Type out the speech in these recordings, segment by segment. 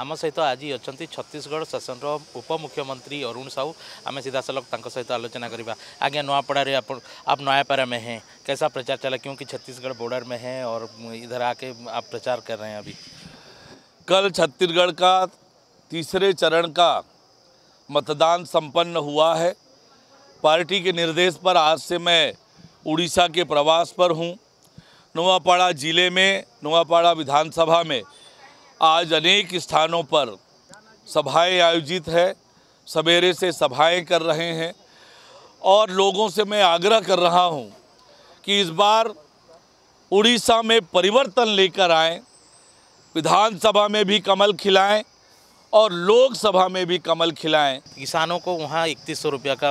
आम सहित आज अच्छा छत्तीसगढ़ शासन उपमुख्यमंत्री अरुण साहू आम सीधा सलख सहित आलोचना करवा आज्ञा नवापड़ा आप, आप नयापारा में हैं कैसा प्रचार चला क्योंकि छत्तीसगढ़ बॉर्डर में हैं और इधर आके आप प्रचार कर रहे हैं अभी कल छत्तीसगढ़ का तीसरे चरण का मतदान संपन्न हुआ है पार्टी के निर्देश पर आज से मैं उड़ीसा के प्रवास पर हूँ नोआपाड़ा ज़िले में नवापाड़ा विधानसभा में आज अनेक स्थानों पर सभाएं आयोजित है सवेरे से सभाएं कर रहे हैं और लोगों से मैं आग्रह कर रहा हूं कि इस बार उड़ीसा में परिवर्तन लेकर आएं विधानसभा में भी कमल खिलाएं और लोकसभा में भी कमल खिलाएं किसानों को वहाँ इकतीस सौ रुपया का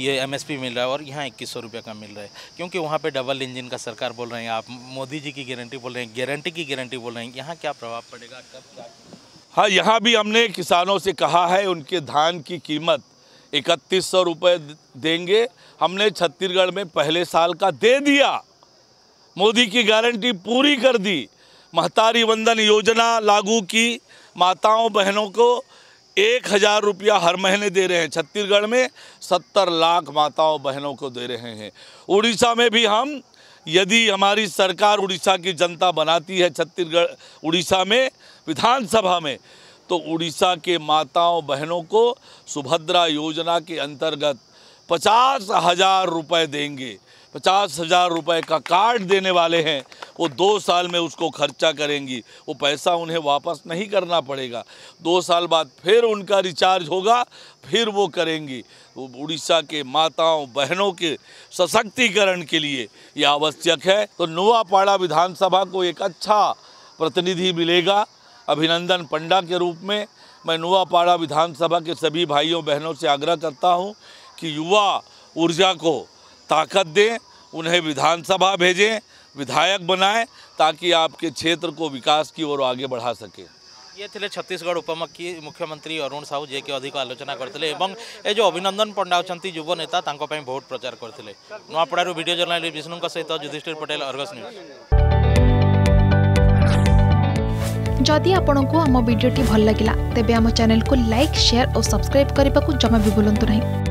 ये एमएसपी मिल रहा है और यहाँ इक्कीस सौ रुपया का मिल रहा है क्योंकि वहाँ पे डबल इंजन का सरकार बोल रहे हैं आप मोदी जी की गारंटी बोल रहे हैं गारंटी की गारंटी बोल रहे हैं यहाँ क्या प्रभाव पड़ेगा कब क्या हाँ यहाँ भी हमने किसानों से कहा है उनके धान की कीमत इकतीस सौ रुपये देंगे हमने छत्तीसगढ़ में पहले साल का दे दिया मोदी की गारंटी पूरी कर दी महतारी वंदन योजना लागू की माताओं बहनों को एक हज़ार रुपया हर महीने दे रहे हैं छत्तीसगढ़ में सत्तर लाख माताओं बहनों को दे रहे हैं उड़ीसा में भी हम यदि हमारी सरकार उड़ीसा की जनता बनाती है छत्तीसगढ़ उड़ीसा में विधानसभा में तो उड़ीसा के माताओं बहनों को सुभद्रा योजना के अंतर्गत पचास हज़ार रुपये देंगे पचास हज़ार रुपये का कार्ड देने वाले हैं वो दो साल में उसको खर्चा करेंगी वो पैसा उन्हें वापस नहीं करना पड़ेगा दो साल बाद फिर उनका रिचार्ज होगा फिर वो करेंगी वो उड़ीसा के माताओं बहनों के सशक्तिकरण के लिए ये आवश्यक है तो नुआपाड़ा विधानसभा को एक अच्छा प्रतिनिधि मिलेगा अभिनंदन पंडा के रूप में मैं नुआपाड़ा विधानसभा के सभी भाइयों बहनों से आग्रह करता हूँ कि युवा ऊर्जा को ताकत दें उन्हें विधानसभा भेजें विधायक बनाएं ताकि आपके क्षेत्र को विकास की ओर आगे बढ़ा सके ये थे छत्तीसगढ़ उपमुख्य मुख्यमंत्री अरुण साहू जे के अधिक आलोचना करते ये जो अभिनंदन पंडा अच्छा युव नेता भोट प्रचार करते नुआपड़ भिडियो जर्नालीस्ट विष्णु सहित युधिष्ठिर पटेल अर्गस न्यूज जदि आपंक आम भिड्टे भल लगा तेब आम चेल्क लाइक सेयार और सब्सक्राइब करने को जमा भी बुलां नहीं